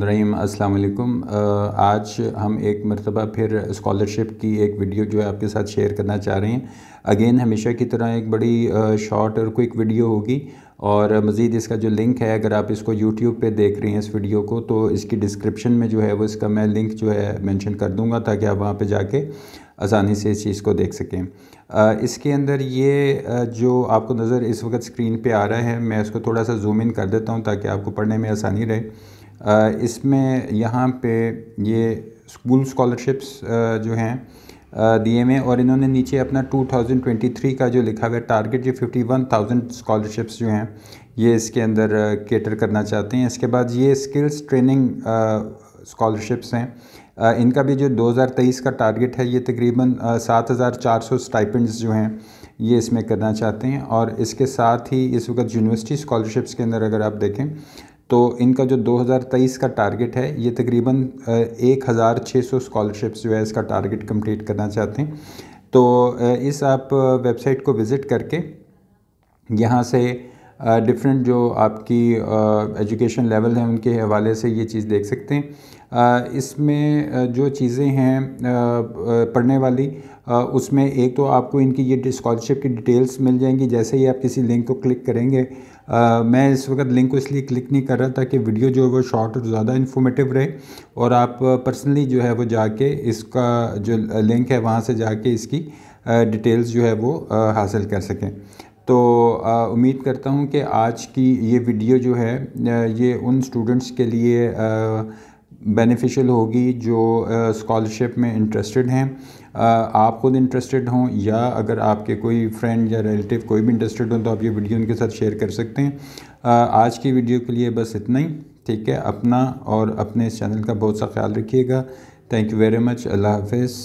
रहीम अस्सलाम वालेकुम आज हम एक मरतबा फिर स्कॉलरशिप की एक वीडियो जो है आपके साथ शेयर करना चाह रहे हैं अगेन हमेशा की तरह एक बड़ी शॉर्ट और क्विक वीडियो होगी और मज़ीद इसका जो लिंक है अगर आप इसको यूट्यूब पे देख रहे हैं इस वीडियो को तो इसकी डिस्क्रिप्शन में जो है वो इसका मैं लिंक जो है मेंशन कर दूंगा ताकि आप वहाँ पे जाके आसानी से इस चीज़ को देख सकें इसके अंदर ये जो आपको नज़र इस वक्त स्क्रीन पे आ रहा है मैं इसको थोड़ा सा जूम इन कर देता हूँ ताकि आपको पढ़ने में आसानी रहे इसमें यहाँ पे ये स्कूल स्कॉलरशिप्स जो हैं दिए में और इन्होंने नीचे अपना 2023 का जो लिखा हुआ टारगेट ये 51,000 स्कॉलरशिप्स जो हैं ये इसके अंदर केटर करना चाहते हैं इसके बाद ये स्किल्स ट्रेनिंग स्कॉलरशिप्स हैं इनका भी जो 2023 का टारगेट है ये तकरीबन 7,400 स्टाइपेंड्स जो हैं ये इसमें करना चाहते हैं और इसके साथ ही इस वक्त यूनिवर्सिटी स्कॉलरशिप्स के अंदर अगर आप देखें तो इनका जो 2023 का टारगेट है ये तकरीबन एक हज़ार छः सौ स्कॉलरशिप्स जो है इसका टारगेट कंप्लीट करना चाहते हैं तो इस आप वेबसाइट को विज़िट करके यहाँ से डिफरेंट जो आपकी एजुकेशन लेवल है उनके हवाले से ये चीज़ देख सकते हैं इसमें जो चीज़ें हैं पढ़ने वाली उसमें एक तो आपको इनकी ये स्कॉलरशिप की डिटेल्स मिल जाएंगी जैसे ही आप किसी लिंक को क्लिक करेंगे मैं इस वक्त लिंक को इसलिए क्लिक नहीं कर रहा था कि वीडियो जो है वो शॉर्ट और ज़्यादा इन्फॉर्मेटिव रहे और आप पर्सनली जो है वो जाके इसका जो लिंक है वहाँ से जाके इसकी डिटेल्स जो है वो हासिल कर सकें तो उम्मीद करता हूँ कि आज की ये वीडियो जो है ये उन स्टूडेंट्स के लिए बेनिफिशियल होगी जो स्कॉलरशिप में इंटरेस्टेड हैं आप खुद इंटरेस्टेड हों या अगर आपके कोई फ्रेंड या रिलेटिव कोई भी इंटरेस्टेड हो तो आप ये वीडियो उनके साथ शेयर कर सकते हैं आज की वीडियो के लिए बस इतना ही ठीक है अपना और अपने इस चैनल का बहुत सा ख्याल रखिएगा thank you very much Allah हाफिज़